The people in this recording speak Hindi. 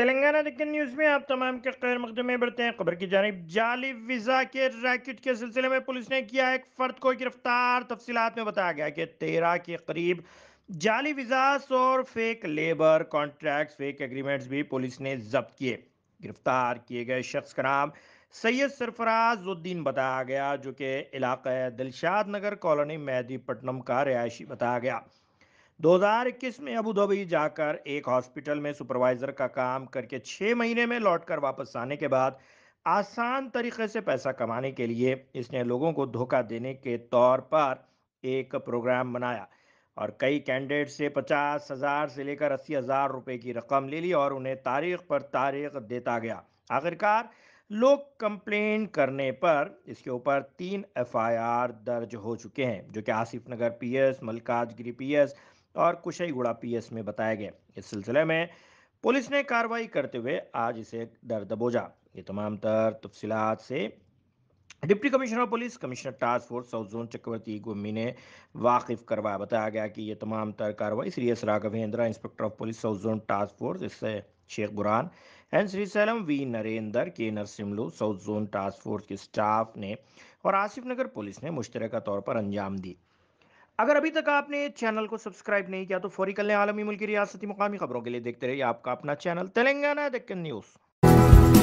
तेलंगाना दिक्कत न्यूज़ में आप तमाम के खैर मुकदमे बढ़ते हैं खबर की जानब जाली वीज़ा के रैकेट के सिलसिले में पुलिस ने किया एक फ़र्द को गिरफ्तार तफसीत में बताया गया कि तेरह के करीब जाली वीज़ास और fake labour contract fake agreements भी पुलिस ने जब्त किए गिरफ्तार किए गए शख्स का नाम सैयद सरफराज उद्दीन बताया गया जो कि इलाका दिलशाद नगर कॉलोनी मैदी पटनम का रिहायशी बताया गया 2021 में अबू धाबी जाकर एक हॉस्पिटल में सुपरवाइजर का काम करके छः महीने में लौटकर वापस आने के बाद आसान तरीके से पैसा कमाने के लिए इसने लोगों को धोखा देने के तौर पर एक प्रोग्राम बनाया और कई कैंडिडेट से पचास हज़ार से लेकर अस्सी हज़ार रुपये की रकम ले ली और उन्हें तारीख पर तारीख देता गया आखिरकार लोग कंप्लेन करने पर इसके ऊपर तीन एफआईआर दर्ज हो चुके हैं जो कि आसिफ नगर पीएस मलकाजगिरी पीएस और कुशई गुड़ा पी में बताया गया इस सिलसिले में पुलिस ने कार्रवाई करते हुए आज इसे दर दबोजा ये तमाम तर तफसीत से deputy commissioner of police commissioner task force south zone Chakravarthi Gummi ने वाकिफ करवाया बताया गया कि ये तमाम तर कार्रवाई Shri S Raghavendra inspector of police south zone task force इससे Sheikh Buran N Srisailam V Narendra K Narasimlu south zone task force के स्टाफ ने और आसिफ नगर पुलिस ने मुश्तरक तौर पर अंजाम दी अगर अभी तक आपने चैनल को सब्सक्राइब नहीं किया तो फौरी कल आलमी मुल्क की रियासती मुकामी खबरों के लिए देखते रहिए आपका अपना चैनल तेलंगाना दक्कन न्यूज़